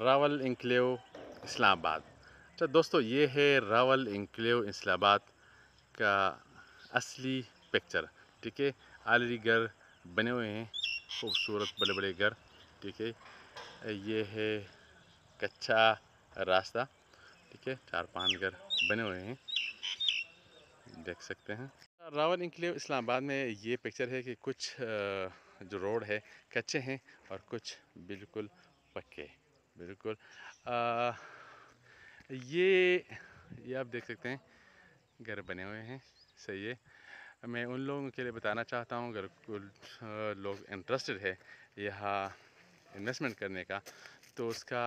Rawal enclave Islamabad अच्छा दोस्तों ये है रावल इंक्लेव इस्लामाबाद का असली पिक्चर ठीक है आलरी घर बने हुए हैं खूबसूरत बड़े बड़े घर ठीक है ये है कच्चा रास्ता ठीक है चार पाँच घर बने हुए हैं देख सकते हैं रावल इंक्लेव इस्लामाबाद में ये पिक्चर है कि कुछ जो रोड है कच्चे हैं और कुछ बिल्कुल पक्के बिल्कुल ये ये आप देख सकते हैं घर बने हुए हैं सही है मैं उन लोगों के लिए बताना चाहता हूँ अगर लोग इंटरेस्टेड है यहाँ इन्वेस्टमेंट करने का तो उसका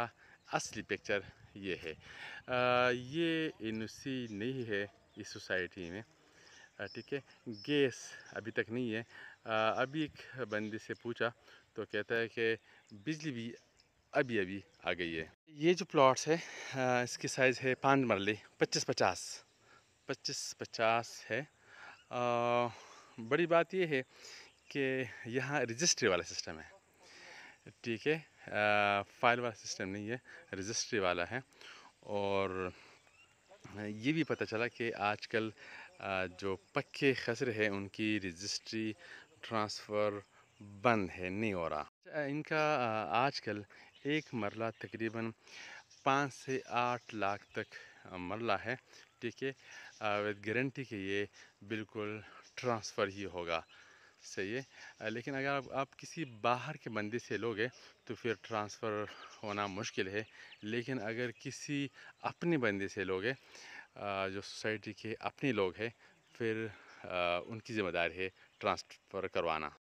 असली पिक्चर ये है आ, ये यूनिवर्सिटी नहीं है इस सोसाइटी में ठीक है गैस अभी तक नहीं है आ, अभी एक बंदे से पूछा तो कहता है कि बिजली भी अभी अभी आ गई है ये जो प्लॉट्स है इसकी साइज़ है पाँच मरले पच्चीस पचास पच्चीस पचास है आ, बड़ी बात यह है कि यहाँ रजिस्ट्री वाला सिस्टम है ठीक है फाइल वाला सिस्टम नहीं है रजिस्ट्री वाला है और ये भी पता चला कि आजकल जो पक्के खसरे हैं उनकी रजिस्ट्री ट्रांसफ़र बंद है नहीं हो रहा अच्छा, इनका आजकल एक मरला तकरीबन पाँच से आठ लाख तक मरला है ठीक है विद गारंटी के ये बिल्कुल ट्रांसफ़र ही होगा सही है लेकिन अगर आप, आप किसी बाहर के बंदे से लोगे तो फिर ट्रांसफ़र होना मुश्किल है लेकिन अगर किसी अपने बंदे से लोगे जो सोसाइटी के अपने लोग हैं फिर उनकी ज़िम्मेदारी है ट्रांसफ़र करवाना